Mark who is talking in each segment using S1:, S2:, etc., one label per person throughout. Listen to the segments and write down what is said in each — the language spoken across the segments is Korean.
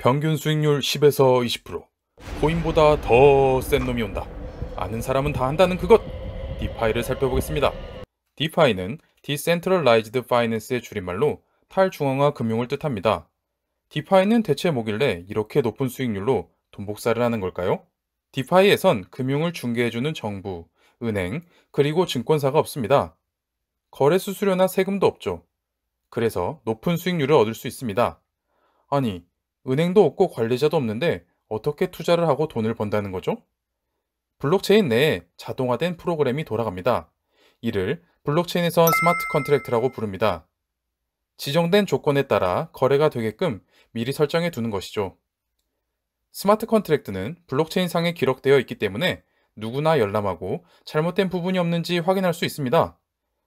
S1: 평균 수익률 10에서 20% 코인보다 더 센 놈이 온다. 아는 사람은 다 한다는 그것! 디파이를 살펴보겠습니다. 디파이는 Decentralized Finance의 줄임말로 탈중앙화 금융을 뜻합니다. 디파이는 대체 뭐길래 이렇게 높은 수익률로 돈 복사를 하는 걸까요? 디파이에선 금융을 중개해주는 정부, 은행, 그리고 증권사가 없습니다. 거래 수수료나 세금도 없죠. 그래서 높은 수익률을 얻을 수 있습니다. 아니, 은행도 없고 관리자도 없는데 어떻게 투자를 하고 돈을 번다는 거죠? 블록체인 내에 자동화된 프로그램이 돌아갑니다. 이를 블록체인에선 스마트 컨트랙트라고 부릅니다. 지정된 조건에 따라 거래가 되게끔 미리 설정해 두는 것이죠. 스마트 컨트랙트는 블록체인 상에 기록되어 있기 때문에 누구나 열람하고 잘못된 부분이 없는지 확인할 수 있습니다.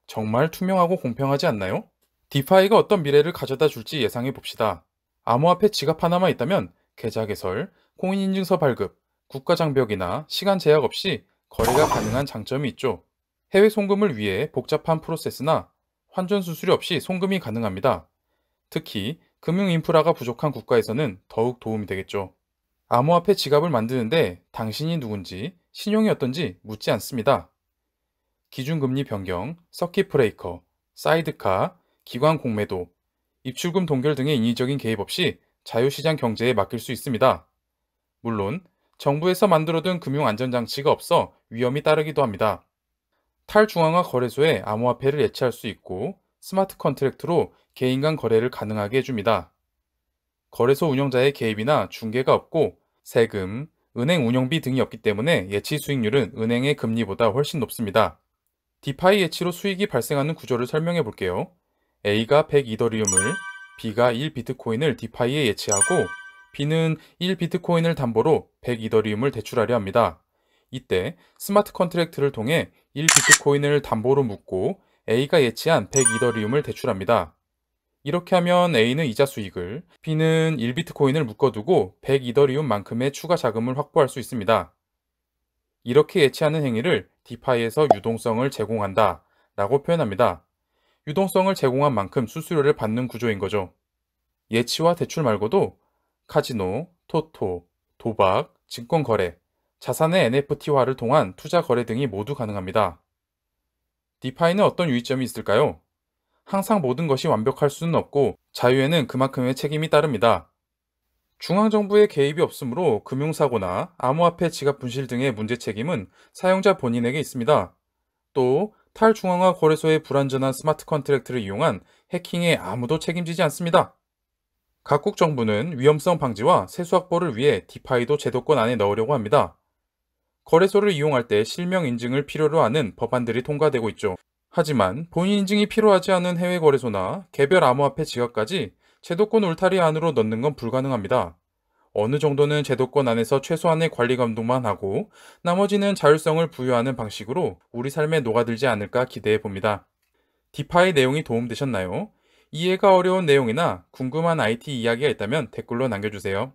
S1: 정말 투명하고 공평하지 않나요? 디파이가 어떤 미래를 가져다 줄지 예상해 봅시다. 암호화폐 지갑 하나만 있다면 계좌 개설, 공인인증서 발급, 국가 장벽이나 시간 제약 없이 거래가 가능한 장점이 있죠. 해외 송금을 위해 복잡한 프로세스나 환전 수수료 없이 송금이 가능합니다. 특히 금융 인프라가 부족한 국가에서는 더욱 도움이 되겠죠. 암호화폐 지갑을 만드는데 당신이 누군지, 신용이 어떤지 묻지 않습니다. 기준금리 변경, 서킷 브레이커, 사이드카, 기관 공매도, 입출금 동결 등의 인위적인 개입 없이 자유시장 경제에 맡길 수 있습니다. 물론 정부에서 만들어둔 금융안전장치가 없어 위험이 따르기도 합니다. 탈중앙화 거래소에 암호화폐를 예치할 수 있고 스마트 컨트랙트로 개인 간 거래를 가능하게 해줍니다. 거래소 운영자의 개입이나 중개가 없고 세금, 은행 운영비 등이 없기 때문에 예치 수익률은 은행의 금리보다 훨씬 높습니다. 디파이 예치로 수익이 발생하는 구조를 설명해 볼게요. A가 100 이더리움을, B가 1 비트코인을 디파이에 예치하고 B는 1 비트코인을 담보로 100 이더리움을 대출하려 합니다. 이때 스마트 컨트랙트를 통해 1 비트코인을 담보로 묶고 A가 예치한 100 이더리움을 대출합니다. 이렇게 하면 A는 이자 수익을, B는 1비트코인을 묶어두고 100 이더리움만큼의 추가 자금을 확보할 수 있습니다. 이렇게 예치하는 행위를 디파이에서 유동성을 제공한다 라고 표현합니다. 유동성을 제공한 만큼 수수료를 받는 구조인 거죠. 예치와 대출 말고도 카지노, 토토, 도박, 증권거래, 자산의 NFT화를 통한 투자 거래 등이 모두 가능합니다. 디파이는 어떤 유의점이 있을까요? 항상 모든 것이 완벽할 수는 없고 자유에는 그만큼의 책임이 따릅니다. 중앙정부의 개입이 없으므로 금융사고나 암호화폐 지갑 분실 등의 문제 책임은 사용자 본인에게 있습니다. 또 탈중앙화 거래소의 불안전한 스마트 컨트랙트를 이용한 해킹에 아무도 책임지지 않습니다. 각국 정부는 위험성 방지와 세수 확보를 위해 디파이도 제도권 안에 넣으려고 합니다. 거래소를 이용할 때 실명 인증을 필요로 하는 법안들이 통과되고 있죠. 하지만 본인 인증이 필요하지 않은 해외 거래소나 개별 암호화폐 지갑까지 제도권 울타리 안으로 넣는 건 불가능합니다. 어느 정도는 제도권 안에서 최소한의 관리 감독만 하고 나머지는 자율성을 부여하는 방식으로 우리 삶에 녹아들지 않을까 기대해 봅니다. 디파이 내용이 도움되셨나요? 이해가 어려운 내용이나 궁금한 IT 이야기가 있다면 댓글로 남겨주세요.